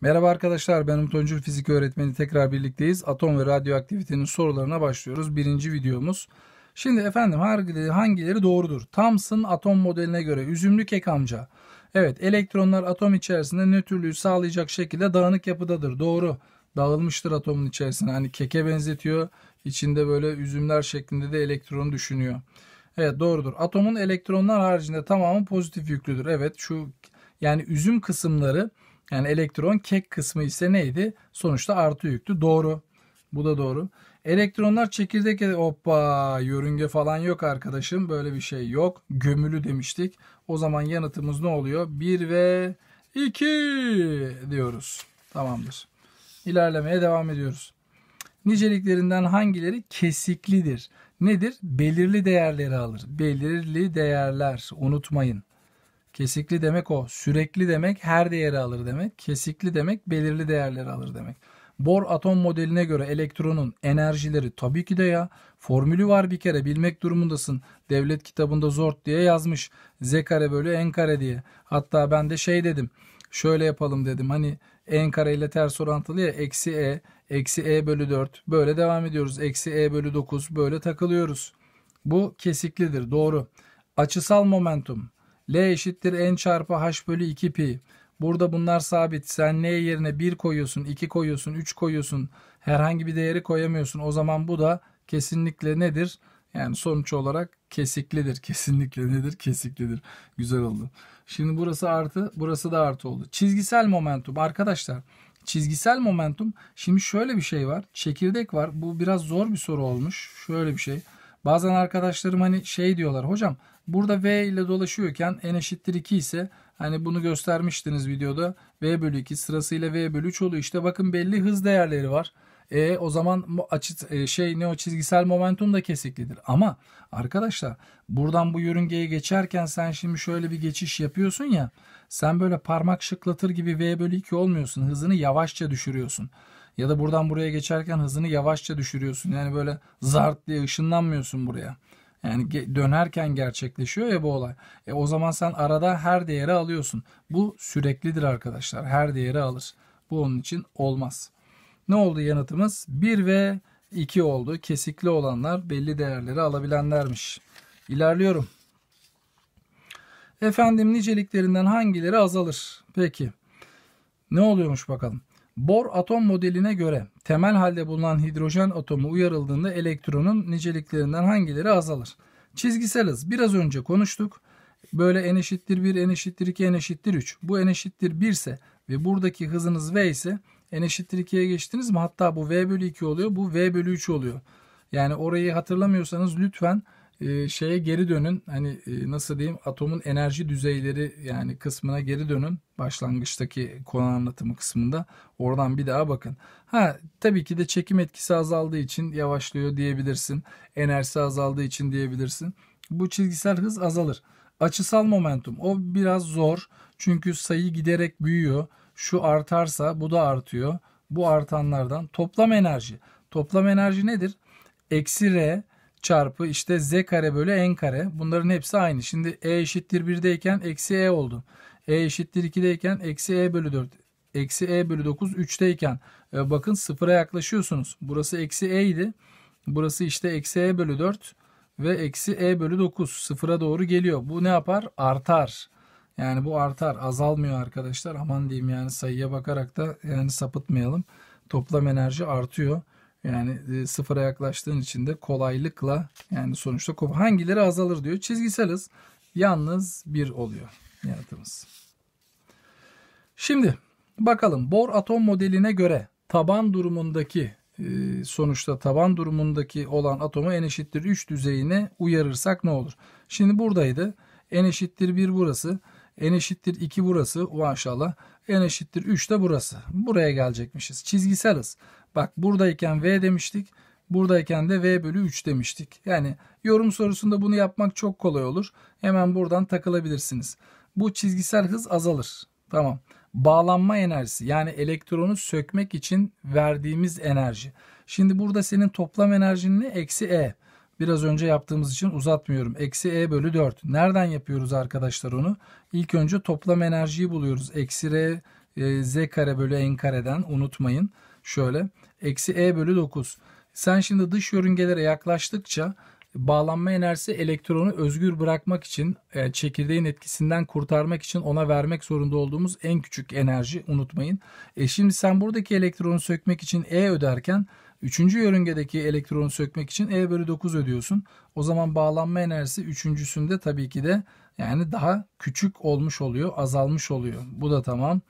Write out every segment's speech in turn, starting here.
Merhaba arkadaşlar ben Umut Öncül fizik öğretmeni tekrar birlikteyiz. Atom ve radyoaktivitenin sorularına başlıyoruz. Birinci videomuz. Şimdi efendim hangileri doğrudur? Thomson atom modeline göre üzümlü kek amca. Evet elektronlar atom içerisinde nötrlüğü sağlayacak şekilde dağınık yapıdadır. Doğru. Dağılmıştır atomun içerisinde. Hani keke benzetiyor. İçinde böyle üzümler şeklinde de elektronu düşünüyor. Evet doğrudur. Atomun elektronlar haricinde tamamı pozitif yüklüdür. Evet şu yani üzüm kısımları yani elektron kek kısmı ise neydi? Sonuçta artı yüktü. Doğru. Bu da doğru. Elektronlar çekirdek hoppa yörünge falan yok arkadaşım. Böyle bir şey yok. Gömülü demiştik. O zaman yanıtımız ne oluyor? 1 ve 2 diyoruz. Tamamdır. İlerlemeye devam ediyoruz. Niceliklerinden hangileri kesiklidir? Nedir? Belirli değerleri alır. Belirli değerler. Unutmayın. Kesikli demek o. Sürekli demek her değeri alır demek. Kesikli demek belirli değerleri alır demek. Bor atom modeline göre elektronun enerjileri tabii ki de ya formülü var bir kere bilmek durumundasın. Devlet kitabında zor diye yazmış. Z kare bölü n kare diye. Hatta ben de şey dedim. Şöyle yapalım dedim. Hani n kare ile ters orantılı ya eksi e, eksi e bölü 4 böyle devam ediyoruz. Eksi e bölü 9 böyle takılıyoruz. Bu kesiklidir doğru. Açısal momentum L eşittir n çarpı h bölü 2 pi. Burada bunlar sabit. Sen L yerine 1 koyuyorsun, 2 koyuyorsun, 3 koyuyorsun. Herhangi bir değeri koyamıyorsun. O zaman bu da kesinlikle nedir? Yani sonuç olarak kesiklidir. Kesinlikle nedir? Kesiklidir. Güzel oldu. Şimdi burası artı, burası da artı oldu. Çizgisel momentum arkadaşlar. Çizgisel momentum. Şimdi şöyle bir şey var. Çekirdek var. Bu biraz zor bir soru olmuş. Şöyle bir şey. Bazen arkadaşlarım hani şey diyorlar. Hocam Burada V ile dolaşıyorken N eşittir 2 ise hani bunu göstermiştiniz videoda. V bölü 2 sırasıyla V bölü 3 oluyor. İşte bakın belli hız değerleri var. E o zaman açı e, şey ne o çizgisel momentum da kesiklidir. Ama arkadaşlar buradan bu yörüngeye geçerken sen şimdi şöyle bir geçiş yapıyorsun ya. Sen böyle parmak şıklatır gibi V bölü 2 olmuyorsun. Hızını yavaşça düşürüyorsun. Ya da buradan buraya geçerken hızını yavaşça düşürüyorsun. Yani böyle zart diye ışınlanmıyorsun buraya. Yani dönerken gerçekleşiyor ya bu olay. E o zaman sen arada her değeri alıyorsun. Bu süreklidir arkadaşlar. Her değeri alır. Bu onun için olmaz. Ne oldu yanıtımız? 1 ve 2 oldu. Kesikli olanlar belli değerleri alabilenlermiş. İlerliyorum. Efendim niceliklerinden hangileri azalır? Peki. Ne oluyormuş bakalım. Bor atom modeline göre temel halde bulunan hidrojen atomu uyarıldığında elektronun niceliklerinden hangileri azalır? Çizgisel hız biraz önce konuştuk. Böyle n eşittir 1, n eşittir 2, n eşittir 3. Bu n eşittir 1 ise ve buradaki hızınız v ise n eşittir 2'ye geçtiniz mi? Hatta bu v bölü 2 oluyor, bu v bölü 3 oluyor. Yani orayı hatırlamıyorsanız lütfen e, şeye geri dönün. Hani e, nasıl diyeyim atomun enerji düzeyleri yani kısmına geri dönün. Başlangıçtaki konu anlatımı kısmında. Oradan bir daha bakın. Ha tabii ki de çekim etkisi azaldığı için yavaşlıyor diyebilirsin. Enerji azaldığı için diyebilirsin. Bu çizgisel hız azalır. Açısal momentum o biraz zor. Çünkü sayı giderek büyüyor. Şu artarsa bu da artıyor. Bu artanlardan toplam enerji. Toplam enerji nedir? Eksi R çarpı işte z kare bölü n kare. Bunların hepsi aynı. Şimdi e eşittir 1'deyken eksi e oldu. E eşittir 2'deyken eksi e bölü 4. Eksi e bölü 9 3'teyken e, bakın sıfıra yaklaşıyorsunuz. Burası eksi e idi. Burası işte eksi e bölü 4 ve eksi e bölü 9 sıfıra doğru geliyor. Bu ne yapar? Artar. Yani bu artar azalmıyor arkadaşlar. Aman diyeyim yani sayıya bakarak da yani sapıtmayalım. Toplam enerji artıyor. Yani e, sıfıra yaklaştığın için de kolaylıkla yani sonuçta hangileri azalır diyor. Çizgisel hız yalnız bir oluyor yanıtımız. Şimdi bakalım Bohr atom modeline göre taban durumundaki e, sonuçta taban durumundaki olan atomu n eşittir 3 düzeyine uyarırsak ne olur? Şimdi buradaydı. n eşittir 1 burası. n eşittir 2 burası. Maşallah. n eşittir 3 de burası. Buraya gelecekmişiz. Çizgisel hız. Bak buradayken V demiştik. Buradayken de V bölü 3 demiştik. Yani yorum sorusunda bunu yapmak çok kolay olur. Hemen buradan takılabilirsiniz. Bu çizgisel hız azalır. Tamam. Bağlanma enerjisi yani elektronu sökmek için verdiğimiz enerji. Şimdi burada senin toplam enerjin ne? Eksi E. Biraz önce yaptığımız için uzatmıyorum. Eksi E bölü 4. Nereden yapıyoruz arkadaşlar onu? İlk önce toplam enerjiyi buluyoruz. Eksi R e, Z kare bölü N kareden unutmayın. Şöyle eksi E bölü 9. Sen şimdi dış yörüngelere yaklaştıkça bağlanma enerjisi elektronu özgür bırakmak için e, çekirdeğin etkisinden kurtarmak için ona vermek zorunda olduğumuz en küçük enerji unutmayın. E şimdi sen buradaki elektronu sökmek için E öderken Üçüncü yörüngedeki elektronu sökmek için E bölü 9 ödüyorsun. O zaman bağlanma enerjisi üçüncüsünde tabii ki de yani daha küçük olmuş oluyor, azalmış oluyor. Bu da tamam.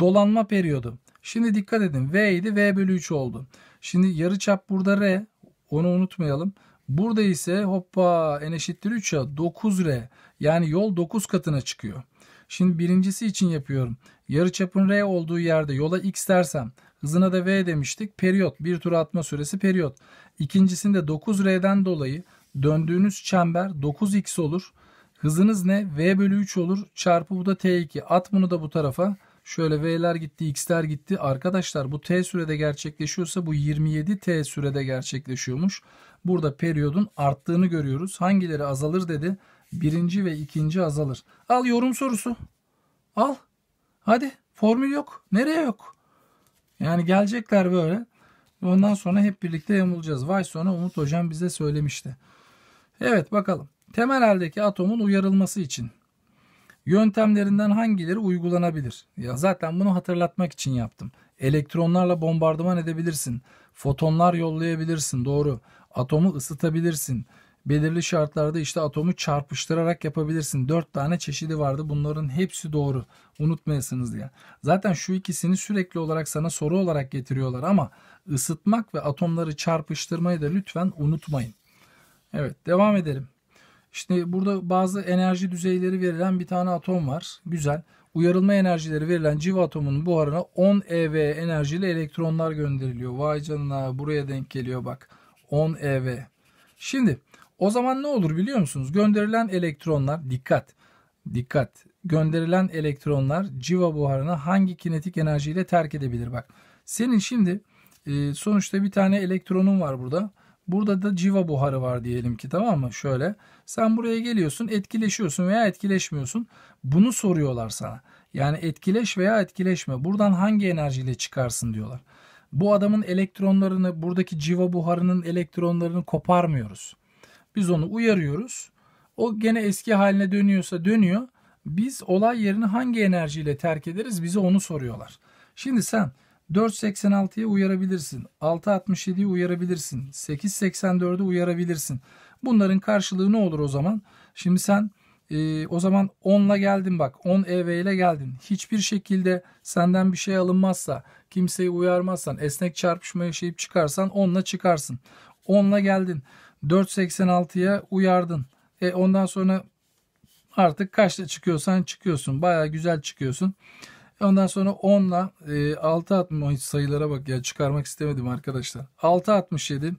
Dolanma periyodu. Şimdi dikkat edin. V idi. V bölü 3 oldu. Şimdi yarı çap burada R. Onu unutmayalım. Burada ise hoppa n eşittir 3 ya, 9R. Yani yol 9 katına çıkıyor. Şimdi birincisi için yapıyorum. Yarı çapın R olduğu yerde yola X dersem hızına da V demiştik. Periyot. Bir tur atma süresi periyot. İkincisinde 9R'den dolayı döndüğünüz çember 9X olur. Hızınız ne? V bölü 3 olur. Çarpı bu da T2. At bunu da bu tarafa. Şöyle V'ler gitti, X'ler gitti. Arkadaşlar bu T sürede gerçekleşiyorsa bu 27 T sürede gerçekleşiyormuş. Burada periyodun arttığını görüyoruz. Hangileri azalır dedi. Birinci ve ikinci azalır. Al yorum sorusu. Al. Hadi. Formül yok. Nereye yok? Yani gelecekler böyle. Ondan sonra hep birlikte yamulacağız. Vay sonra Umut Hocam bize söylemişti. Evet bakalım. Temel haldeki atomun uyarılması için Yöntemlerinden hangileri uygulanabilir? Ya zaten bunu hatırlatmak için yaptım. Elektronlarla bombardıman edebilirsin. Fotonlar yollayabilirsin, doğru. Atomu ısıtabilirsin. Belirli şartlarda işte atomu çarpıştırarak yapabilirsin. Dört tane çeşidi vardı. Bunların hepsi doğru. Unutmayasınız diye. Zaten şu ikisini sürekli olarak sana soru olarak getiriyorlar ama ısıtmak ve atomları çarpıştırmayı da lütfen unutmayın. Evet, devam edelim. İşte burada bazı enerji düzeyleri verilen bir tane atom var. Güzel. Uyarılma enerjileri verilen civa atomunun buharına 10 eV enerjili elektronlar gönderiliyor. Vay canına buraya denk geliyor bak. 10 eV. Şimdi o zaman ne olur biliyor musunuz? Gönderilen elektronlar dikkat. Dikkat. Gönderilen elektronlar civa buharını hangi kinetik enerjiyle terk edebilir? Bak senin şimdi e, sonuçta bir tane elektronun var burada. Burada da civa buharı var diyelim ki tamam mı? Şöyle sen buraya geliyorsun etkileşiyorsun veya etkileşmiyorsun. Bunu soruyorlar sana. Yani etkileş veya etkileşme. Buradan hangi enerjiyle çıkarsın diyorlar. Bu adamın elektronlarını buradaki civa buharının elektronlarını koparmıyoruz. Biz onu uyarıyoruz. O gene eski haline dönüyorsa dönüyor. Biz olay yerini hangi enerjiyle terk ederiz bize onu soruyorlar. Şimdi sen 4.86'ya uyarabilirsin. 6.67'ye uyarabilirsin. 8.84'e uyarabilirsin. Bunların karşılığı ne olur o zaman? Şimdi sen e, o zaman 10'la geldin bak 10 EV ile geldin. Hiçbir şekilde senden bir şey alınmazsa kimseyi uyarmazsan esnek çarpışma yaşayıp çıkarsan 10'la çıkarsın. 10'la geldin 4.86'ya uyardın. E ondan sonra artık kaçta çıkıyorsan çıkıyorsun. Baya güzel çıkıyorsun. Ondan sonra 10 ile 6 atmış sayılara bak ya çıkarmak istemedim arkadaşlar. 6 67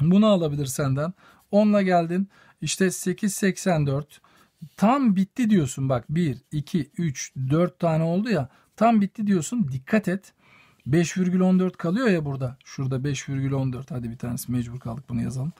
bunu alabilir senden. 10 ile geldin işte 8 84 tam bitti diyorsun bak 1 2 3 4 tane oldu ya tam bitti diyorsun dikkat et. 5,14 kalıyor ya burada. Şurada 5,14. Hadi bir tanesi mecbur kaldık bunu yazalım.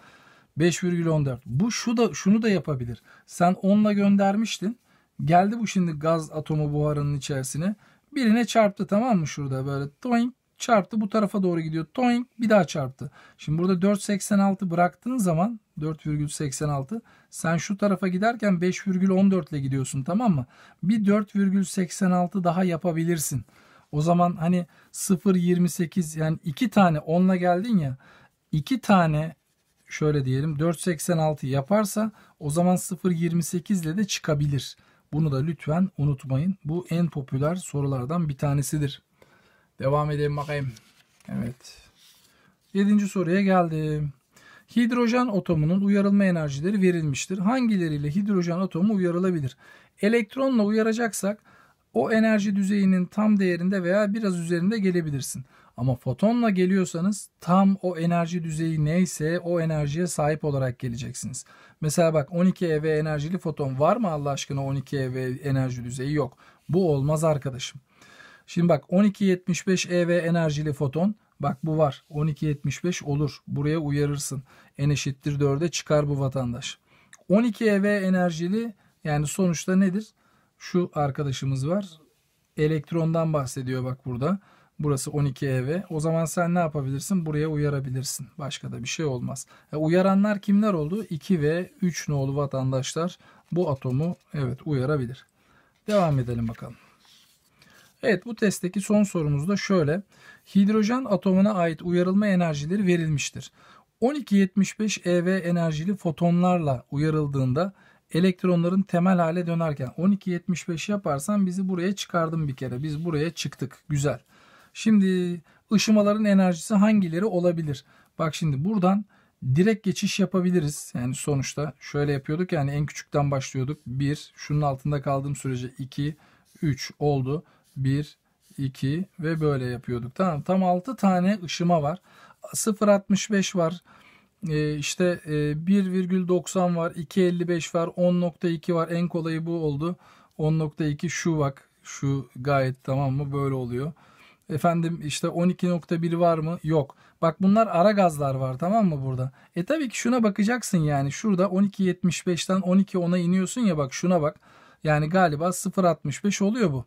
5,14. Bu şu da şunu da yapabilir. Sen 10'la göndermiştin. Geldi bu şimdi gaz atomu buharının içerisine. Birine çarptı tamam mı şurada böyle toink çarptı bu tarafa doğru gidiyor. Toink bir daha çarptı. Şimdi burada 4.86 bıraktığın zaman 4,86 sen şu tarafa giderken 5,14 ile gidiyorsun tamam mı? Bir 4,86 daha yapabilirsin. O zaman hani 0,28 yani 2 tane 10'la geldin ya 2 tane şöyle diyelim 4.86 yaparsa o zaman 0.28 ile de çıkabilir. Bunu da lütfen unutmayın. Bu en popüler sorulardan bir tanesidir. Devam edelim bakayım. Evet. Yedinci soruya geldim. Hidrojen atomunun uyarılma enerjileri verilmiştir. Hangileriyle hidrojen atomu uyarılabilir? Elektronla uyaracaksak o enerji düzeyinin tam değerinde veya biraz üzerinde gelebilirsin. Ama fotonla geliyorsanız tam o enerji düzeyi neyse o enerjiye sahip olarak geleceksiniz. Mesela bak 12 eV enerjili foton var mı Allah aşkına 12 eV enerji düzeyi yok. Bu olmaz arkadaşım. Şimdi bak 1275 eV enerjili foton bak bu var 1275 olur. Buraya uyarırsın. En eşittir 4'e çıkar bu vatandaş. 12 eV enerjili yani sonuçta nedir? Şu arkadaşımız var. Elektrondan bahsediyor bak burada. Burası 12 EV. O zaman sen ne yapabilirsin? Buraya uyarabilirsin. Başka da bir şey olmaz. E, uyaranlar kimler oldu? 2 ve 3 nolu vatandaşlar bu atomu evet uyarabilir. Devam edelim bakalım. Evet bu testteki son sorumuz da şöyle. Hidrojen atomuna ait uyarılma enerjileri verilmiştir. 1275 eV enerjili fotonlarla uyarıldığında elektronların temel hale dönerken 1275 yaparsan bizi buraya çıkardım bir kere. Biz buraya çıktık. Güzel. Şimdi ışımaların enerjisi hangileri olabilir? Bak şimdi buradan direkt geçiş yapabiliriz. Yani sonuçta şöyle yapıyorduk yani en küçükten başlıyorduk. 1 şunun altında kaldığım sürece 2 3 oldu. 1 2 ve böyle yapıyorduk. Tamam tam 6 tane ışıma var. 0.65 var. Ee, işte 1,90 e, var. 2.55 var. 10.2 var. En kolayı bu oldu. 10.2 şu bak. Şu gayet tamam mı? Böyle oluyor. Efendim işte 12.1 var mı? Yok. Bak bunlar ara gazlar var tamam mı burada? E tabii ki şuna bakacaksın yani. Şurada 12.75'ten 12.10'a iniyorsun ya bak şuna bak. Yani galiba 0.65 oluyor bu.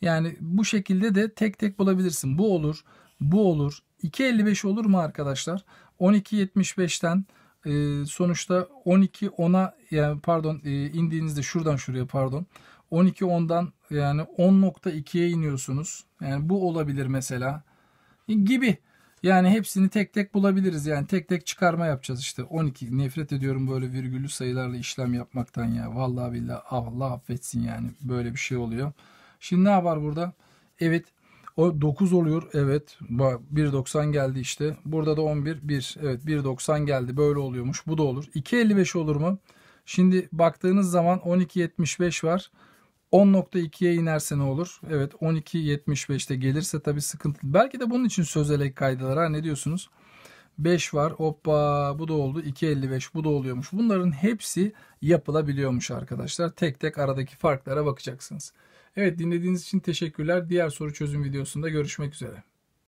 Yani bu şekilde de tek tek bulabilirsin. Bu olur, bu olur. 2.55 olur mu arkadaşlar? 12.75'ten e, sonuçta 12 10'a yani pardon e, indiğinizde şuradan şuraya pardon 12.10'dan yani 10.2'ye iniyorsunuz. Yani bu olabilir mesela gibi. Yani hepsini tek tek bulabiliriz. Yani tek tek çıkarma yapacağız işte. 12 nefret ediyorum böyle virgülü sayılarla işlem yapmaktan ya. Vallahi billahi Allah affetsin yani böyle bir şey oluyor. Şimdi ne var burada? Evet o 9 oluyor. Evet 1.90 geldi işte. Burada da 11 1. Evet 1.90 geldi. Böyle oluyormuş. Bu da olur. 2.55 olur mu? Şimdi baktığınız zaman 12.75 var. 10.2'ye inerse ne olur? Evet 12.75'te gelirse tabii sıkıntılı. Belki de bunun için sözelek kaydılar ha ne diyorsunuz? 5 var hoppa bu da oldu 2.55 bu da oluyormuş. Bunların hepsi yapılabiliyormuş arkadaşlar. Tek tek aradaki farklara bakacaksınız. Evet dinlediğiniz için teşekkürler. Diğer soru çözüm videosunda görüşmek üzere.